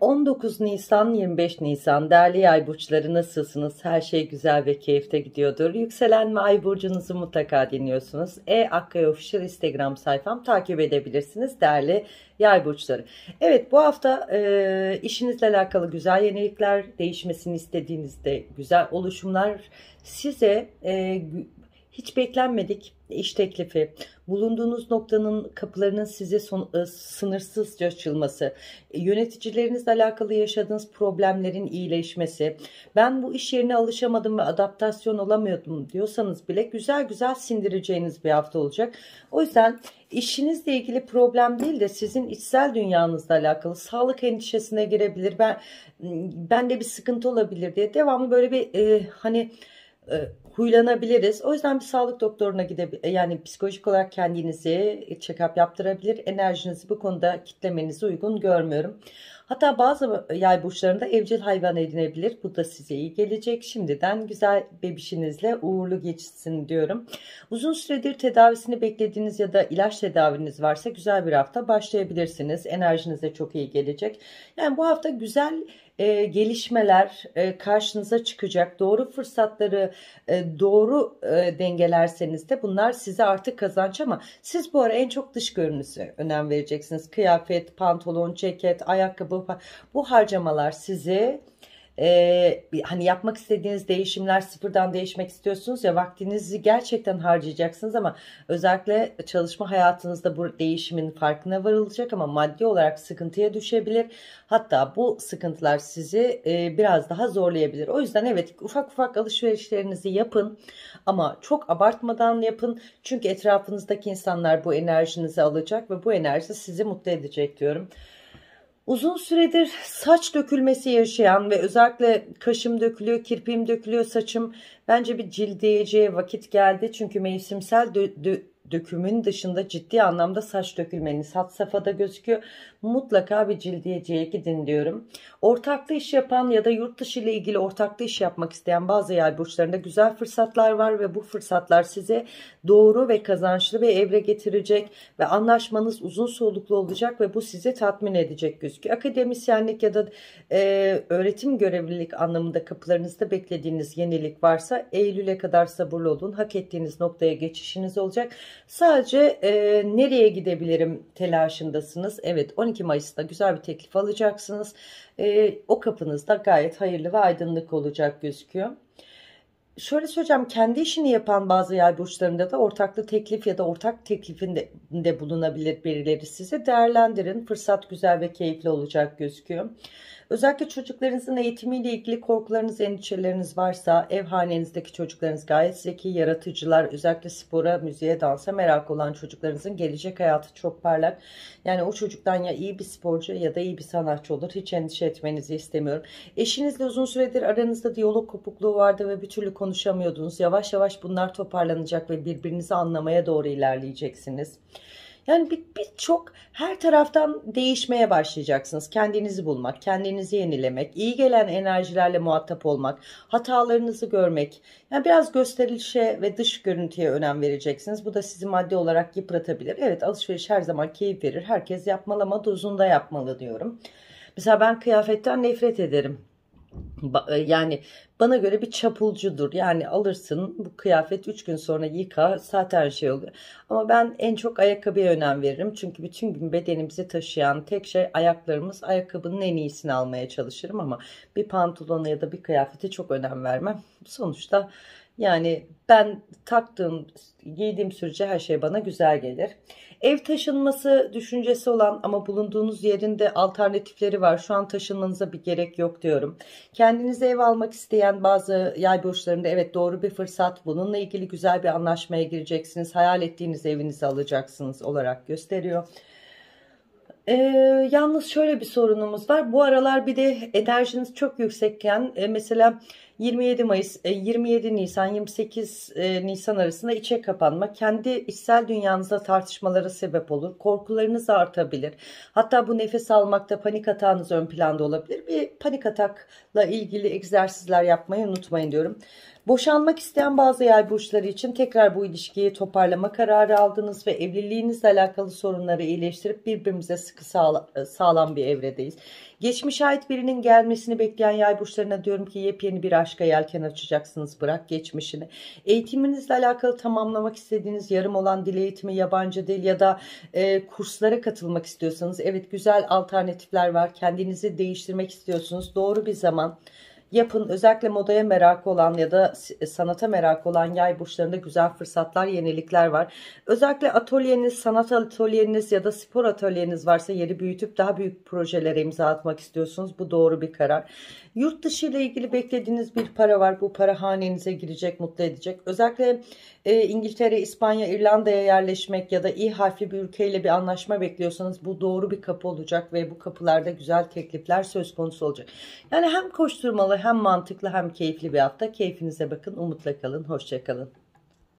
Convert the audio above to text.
19 Nisan 25 Nisan değerli Ay burçları nasılsınız? Her şey güzel ve keyifte gidiyordur. Yükselen ve ay burcunuzu mutlaka dinliyorsunuz. E Akkaya Official Instagram sayfam takip edebilirsiniz değerli yay burçları. Evet bu hafta e, işinizle alakalı güzel yenilikler, değişmesini istediğinizde güzel oluşumlar size e, hiç beklenmedik iş teklifi, bulunduğunuz noktanın kapılarının size son, e, sınırsızca açılması, e, yöneticilerinizle alakalı yaşadığınız problemlerin iyileşmesi, ben bu iş yerine alışamadım ve adaptasyon olamıyordum diyorsanız bile güzel güzel sindireceğiniz bir hafta olacak. O yüzden işinizle ilgili problem değil de sizin içsel dünyanızla alakalı sağlık endişesine girebilir, ben ben de bir sıkıntı olabilir diye devamlı böyle bir e, hani e, huylanabiliriz. O yüzden bir sağlık doktoruna gidebilir. Yani psikolojik olarak kendinizi check-up yaptırabilir. Enerjinizi bu konuda kitlemenizi uygun görmüyorum. Hatta bazı e, yay burçlarında evcil hayvan edinebilir. Bu da size iyi gelecek. Şimdiden güzel bebişinizle uğurlu geçsin diyorum. Uzun süredir tedavisini beklediğiniz ya da ilaç tedaviniz varsa güzel bir hafta başlayabilirsiniz. Enerjinize çok iyi gelecek. Yani bu hafta güzel e, gelişmeler e, karşınıza çıkacak. Doğru fırsatları e, doğru e, dengelerseniz de bunlar size artık kazanç ama siz bu ara en çok dış görünüşe önem vereceksiniz. Kıyafet, pantolon, ceket, ayakkabı bu harcamalar sizi e, hani yapmak istediğiniz değişimler sıfırdan değişmek istiyorsunuz ya vaktinizi gerçekten harcayacaksınız ama özellikle çalışma hayatınızda bu değişimin farkına varılacak ama maddi olarak sıkıntıya düşebilir. Hatta bu sıkıntılar sizi e, biraz daha zorlayabilir. O yüzden evet ufak ufak alışverişlerinizi yapın ama çok abartmadan yapın. Çünkü etrafınızdaki insanlar bu enerjinizi alacak ve bu enerji sizi mutlu edecek diyorum. Uzun süredir saç dökülmesi yaşayan ve özellikle kaşım dökülüyor, kirpiğim dökülüyor, saçım bence bir cildiyeciye vakit geldi. Çünkü mevsimsel dökümün dışında ciddi anlamda saç dökülmeniz hat safhada gözüküyor. Mutlaka bir cildiyeciye gidin diyorum. Ortaklı iş yapan ya da yurt dışı ile ilgili ortaklı iş yapmak isteyen bazı yay burçlarında güzel fırsatlar var ve bu fırsatlar size doğru ve kazançlı bir evre getirecek ve anlaşmanız uzun soluklu olacak ve bu sizi tatmin edecek gözüküyor. Akademisyenlik ya da e, öğretim görevlilik anlamında kapılarınızda beklediğiniz yenilik varsa Eylül'e kadar sabırlı olun. Hak ettiğiniz noktaya geçişiniz olacak. Sadece e, nereye gidebilirim telaşındasınız. Evet 12 Mayıs'ta güzel bir teklif alacaksınız. E, o kapınızda gayet hayırlı ve aydınlık olacak gözüküyor şöyle söyleyeceğim kendi işini yapan bazı yay burçlarında da ortaklı teklif ya da ortak teklifinde de bulunabilir birileri size değerlendirin. Fırsat güzel ve keyifli olacak gözüküyor. Özellikle çocuklarınızın eğitimiyle ilgili korkularınız, endişeleriniz varsa ev hanenizdeki çocuklarınız gayet zeki, yaratıcılar, özellikle spora, müziğe, dansa merak olan çocuklarınızın gelecek hayatı çok parlak. Yani o çocuktan ya iyi bir sporcu ya da iyi bir sanatçı olur. Hiç endişe etmenizi istemiyorum. Eşinizle uzun süredir aranızda diyalog kopukluğu vardı ve bir türlü konu konuşamıyordunuz. Yavaş yavaş bunlar toparlanacak ve birbirinizi anlamaya doğru ilerleyeceksiniz. Yani birçok bir, her taraftan değişmeye başlayacaksınız. Kendinizi bulmak, kendinizi yenilemek, iyi gelen enerjilerle muhatap olmak, hatalarınızı görmek. Yani biraz gösterişe ve dış görüntüye önem vereceksiniz. Bu da sizi maddi olarak yıpratabilir. Evet alışveriş her zaman keyif verir. Herkes yapmalı ama dozunda yapmalı diyorum. Mesela ben kıyafetten nefret ederim. E, yani bana göre bir çapulcudur. Yani alırsın bu kıyafet 3 gün sonra yıka zaten şey oluyor. Ama ben en çok ayakkabıya önem veririm. Çünkü bütün gün bedenimizi taşıyan tek şey ayaklarımız. Ayakkabının en iyisini almaya çalışırım ama bir pantolona ya da bir kıyafete çok önem vermem. Sonuçta yani ben taktığım, giydiğim sürece her şey bana güzel gelir. Ev taşınması düşüncesi olan ama bulunduğunuz yerinde alternatifleri var. Şu an taşınmanıza bir gerek yok diyorum. Kendinize ev almak isteyen bazı yay borçlarında evet doğru bir fırsat. Bununla ilgili güzel bir anlaşmaya gireceksiniz. Hayal ettiğiniz evinizi alacaksınız olarak gösteriyor. Ee, yalnız şöyle bir sorunumuz var. Bu aralar bir de enerjiniz çok yüksekken e, mesela 27 Mayıs, 27 e, Nisan, 28 e, Nisan arasında içe kapanma kendi içsel dünyanızda tartışmalara sebep olur. Korkularınız artabilir. Hatta bu nefes almakta panik atağınız ön planda olabilir. Bir panik atakla ilgili egzersizler yapmayı unutmayın diyorum. Boşanmak isteyen bazı yay burçları için tekrar bu ilişkiyi toparlama kararı aldınız ve evliliğinizle alakalı sorunları iyileştirip birbirimize sıkı e, sağlam bir evredeyiz. Geçmişe ait birinin gelmesini bekleyen yay burçlarına diyorum ki yepyeni bir aşk aşka yelken açacaksınız. Bırak geçmişini. Eğitiminizle alakalı tamamlamak istediğiniz yarım olan dil eğitimi, yabancı dil ya da e, kurslara katılmak istiyorsanız evet güzel alternatifler var. Kendinizi değiştirmek istiyorsunuz. Doğru bir zaman yapın. Özellikle modaya merakı olan ya da sanata merakı olan yay burçlarında güzel fırsatlar, yenilikler var. Özellikle atölyeniz, sanat atölyeniz ya da spor atölyeniz varsa yeri büyütüp daha büyük projelere imza atmak istiyorsunuz. Bu doğru bir karar. Yurt dışı ile ilgili beklediğiniz bir para var. Bu para hanenize girecek, mutlu edecek. Özellikle e, İngiltere, İspanya, İrlanda'ya yerleşmek ya da iyi harfli bir ülkeyle bir anlaşma bekliyorsanız bu doğru bir kapı olacak ve bu kapılarda güzel teklifler söz konusu olacak. Yani hem koşturmalı hem mantıklı hem keyifli bir hafta. Keyfinize bakın, umutla kalın, hoşça kalın.